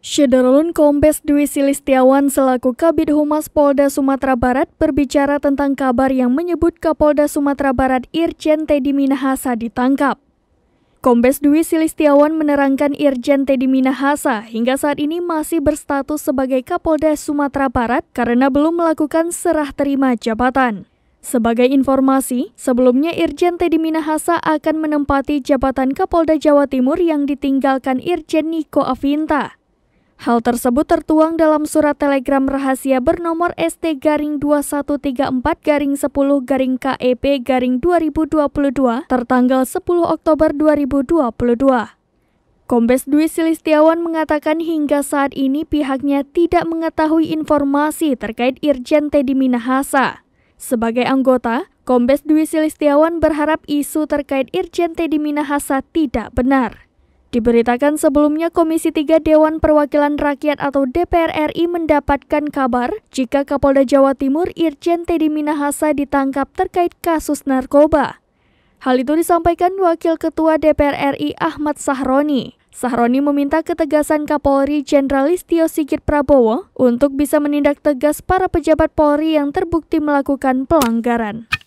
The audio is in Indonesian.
Syederulun Kombes Dwi Silistiawan selaku Kabid Humas Polda Sumatera Barat berbicara tentang kabar yang menyebut Kapolda Sumatera Barat Irjen Teddy Minahasa ditangkap. Kombes Dwi Silistiawan menerangkan Irjen Teddy Minahasa hingga saat ini masih berstatus sebagai Kapolda Sumatera Barat karena belum melakukan serah terima jabatan. Sebagai informasi, sebelumnya Irjen Teddy Minahasa akan menempati jabatan Kapolda Jawa Timur yang ditinggalkan Irjen Niko Avinta. Hal tersebut tertuang dalam surat telegram rahasia bernomor ST garing 2134 garing 10 garing KEP garing 2022 tertanggal 10 Oktober 2022. Kombes Dwi Silistiawan mengatakan hingga saat ini pihaknya tidak mengetahui informasi terkait Irjen Teddy Minahasa. Sebagai anggota, Kombes Dwi Silistiawan berharap isu terkait Irjen Teddy Minahasa tidak benar. Diberitakan sebelumnya Komisi 3 Dewan Perwakilan Rakyat atau DPR RI mendapatkan kabar jika Kapolda Jawa Timur Irjen Teddy Minahasa ditangkap terkait kasus narkoba. Hal itu disampaikan Wakil Ketua DPR RI Ahmad Sahroni. Sahroni meminta ketegasan Kapolri Jenderal Listio Sigit Prabowo untuk bisa menindak tegas para pejabat Polri yang terbukti melakukan pelanggaran.